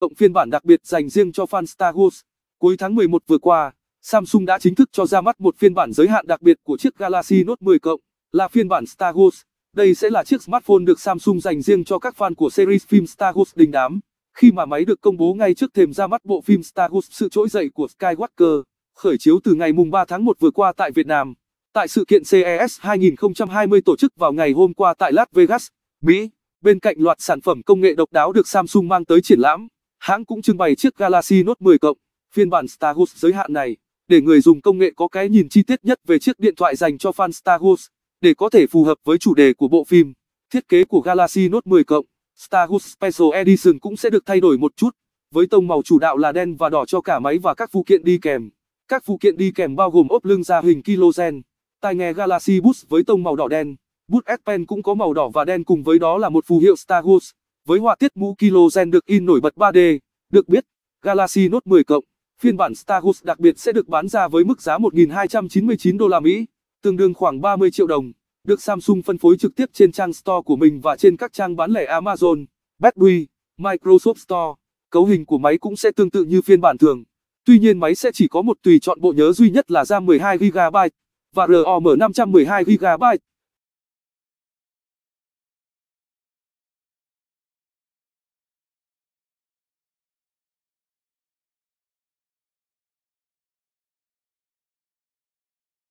cộng phiên bản đặc biệt dành riêng cho fan Star Wars. Cuối tháng 11 vừa qua, Samsung đã chính thức cho ra mắt một phiên bản giới hạn đặc biệt của chiếc Galaxy Note 10 cộng, là phiên bản Star Wars. Đây sẽ là chiếc smartphone được Samsung dành riêng cho các fan của series phim Star Wars đình đám. Khi mà máy được công bố ngay trước thềm ra mắt bộ phim Star Wars Sự trỗi dậy của Skywalker, khởi chiếu từ ngày mùng 3 tháng 1 vừa qua tại Việt Nam. Tại sự kiện CES 2020 tổ chức vào ngày hôm qua tại Las Vegas, Mỹ, bên cạnh loạt sản phẩm công nghệ độc đáo được Samsung mang tới triển lãm hãng cũng trưng bày chiếc Galaxy Note 10 cộng, phiên bản Star Wars giới hạn này, để người dùng công nghệ có cái nhìn chi tiết nhất về chiếc điện thoại dành cho fan Star Wars, để có thể phù hợp với chủ đề của bộ phim. Thiết kế của Galaxy Note 10 cộng, Star Wars Special Edition cũng sẽ được thay đổi một chút, với tông màu chủ đạo là đen và đỏ cho cả máy và các phụ kiện đi kèm. Các phụ kiện đi kèm bao gồm ốp lưng da hình kilogen, tai nghe Galaxy Buds với tông màu đỏ đen, bút S Pen cũng có màu đỏ và đen cùng với đó là một phù hiệu Star Wars, với họa tiết mũ kilogen được in nổi bật 3D. Được biết, Galaxy Note 10 cộng, phiên bản Stargus đặc biệt sẽ được bán ra với mức giá 1.299 đô la Mỹ, tương đương khoảng 30 triệu đồng, được Samsung phân phối trực tiếp trên trang store của mình và trên các trang bán lẻ Amazon, Best Buy, Microsoft Store. Cấu hình của máy cũng sẽ tương tự như phiên bản thường. Tuy nhiên máy sẽ chỉ có một tùy chọn bộ nhớ duy nhất là RAM 12GB và ROM 512GB.